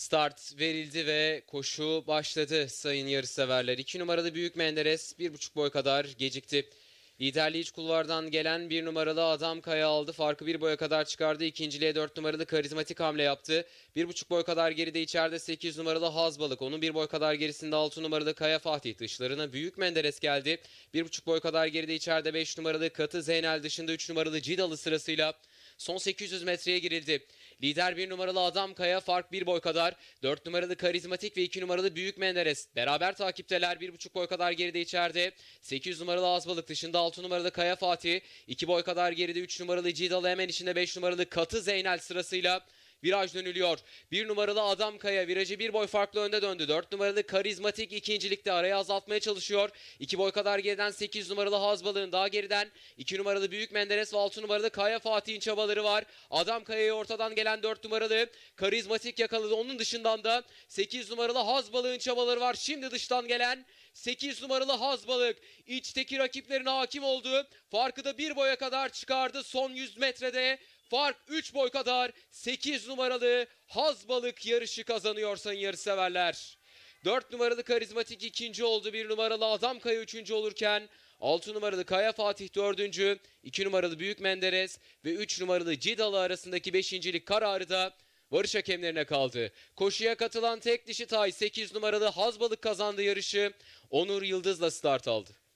Start verildi ve koşu başladı sayın yarışseverler. İki numaralı Büyük Menderes bir buçuk boy kadar gecikti. Liderliği iç kulvardan gelen bir numaralı adam kaya aldı. Farkı bir boya kadar çıkardı. İkinciliğe dört numaralı karizmatik hamle yaptı. Bir buçuk boy kadar geride içeride sekiz numaralı Hazbalık. Onun bir boy kadar gerisinde altı numaralı Kaya Fatih dışlarına Büyük Menderes geldi. Bir buçuk boy kadar geride içeride beş numaralı Katı Zeynel dışında üç numaralı Cidalı sırasıyla Son 800 metreye girildi. Lider bir numaralı Adam Kaya fark bir boy kadar. 4 numaralı Karizmatik ve 2 numaralı Büyük Menderes beraber takipteler. bir buçuk boy kadar geride içeride. 800 numaralı Azbalık dışında 6 numaralı Kaya Fatih. 2 boy kadar geride 3 numaralı Cidalı hemen içinde 5 numaralı Katı Zeynel sırasıyla Viraj dönülüyor. Bir numaralı Adam Kaya virajı bir boy farklı önde döndü. Dört numaralı Karizmatik ikincilikte arayı azaltmaya çalışıyor. İki boy kadar geriden sekiz numaralı Hazbalığın daha geriden. iki numaralı Büyük Menderes ve altı numaralı Kaya Fatih'in çabaları var. Adam Kaya'yı ortadan gelen dört numaralı Karizmatik yakaladı. Onun dışından da sekiz numaralı Hazbalığın çabaları var. Şimdi dıştan gelen 8 numaralı Hazbalık içteki rakiplerine hakim oldu. Farkı da bir boya kadar çıkardı son 100 metrede. Fark 3 boy kadar 8 numaralı Hazbalık yarışı kazanıyor sayın yarışseverler. 4 numaralı Karizmatik ikinci oldu. 1 numaralı Adam Kaya üçüncü olurken 6 numaralı Kaya Fatih dördüncü, 2 numaralı Büyük Menderes ve 3 numaralı Cidalı arasındaki beşincilik kararı da varış hakemlerine kaldı. Koşuya katılan tek dişi Tay 8 numaralı Hazbalık kazandı yarışı. Onur Yıldız'la start aldı.